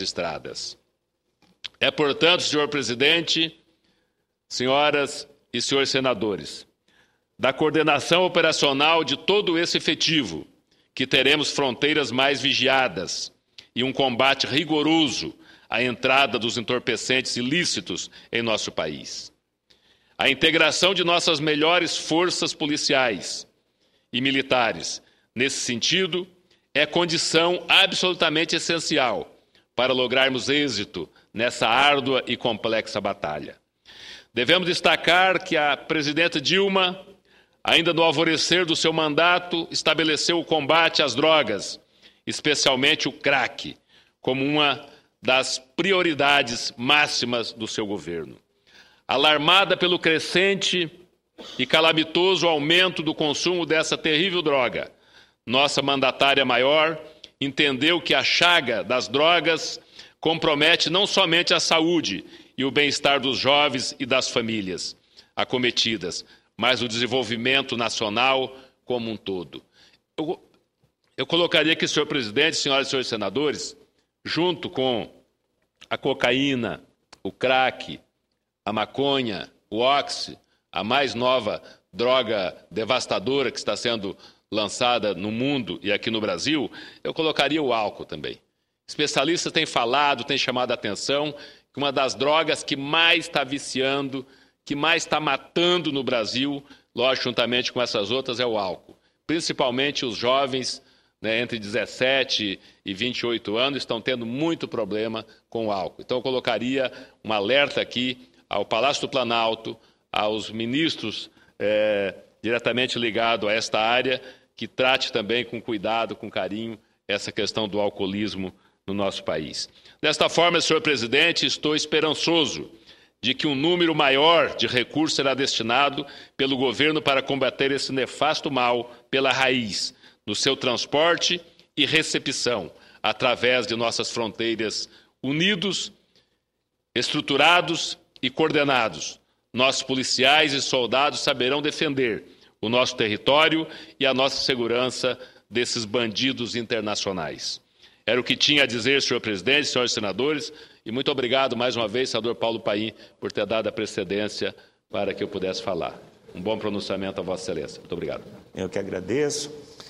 estradas. É, portanto, senhor presidente, senhoras e senhores senadores, da coordenação operacional de todo esse efetivo, que teremos fronteiras mais vigiadas e um combate rigoroso à entrada dos entorpecentes ilícitos em nosso país. A integração de nossas melhores forças policiais e militares, nesse sentido, é condição absolutamente essencial para lograrmos êxito nessa árdua e complexa batalha. Devemos destacar que a presidenta Dilma, ainda no alvorecer do seu mandato, estabeleceu o combate às drogas, especialmente o crack, como uma das prioridades máximas do seu governo. Alarmada pelo crescente e calamitoso aumento do consumo dessa terrível droga, nossa mandatária maior entendeu que a chaga das drogas compromete não somente a saúde e o bem-estar dos jovens e das famílias acometidas, mas o desenvolvimento nacional como um todo. Eu, eu colocaria aqui, senhor presidente, senhoras e senhores senadores, junto com a cocaína, o crack, a maconha, o oxi, a mais nova droga devastadora que está sendo lançada no mundo e aqui no Brasil, eu colocaria o álcool também. Especialistas têm falado, têm chamado a atenção que uma das drogas que mais está viciando, que mais está matando no Brasil, lógico, juntamente com essas outras, é o álcool. Principalmente os jovens né, entre 17 e 28 anos estão tendo muito problema com o álcool. Então, eu colocaria um alerta aqui ao Palácio do Planalto, aos ministros eh, diretamente ligado a esta área, que trate também com cuidado, com carinho, essa questão do alcoolismo no nosso país. Desta forma, senhor presidente, estou esperançoso de que um número maior de recursos será destinado pelo governo para combater esse nefasto mal pela raiz, no seu transporte e recepção, através de nossas fronteiras unidos, estruturados e coordenados nossos policiais e soldados saberão defender o nosso território e a nossa segurança desses bandidos internacionais. Era o que tinha a dizer, senhor presidente, senhores senadores, e muito obrigado mais uma vez, senador Paulo Paim, por ter dado a precedência para que eu pudesse falar. Um bom pronunciamento a Vossa Excelência. Muito obrigado. Eu que agradeço.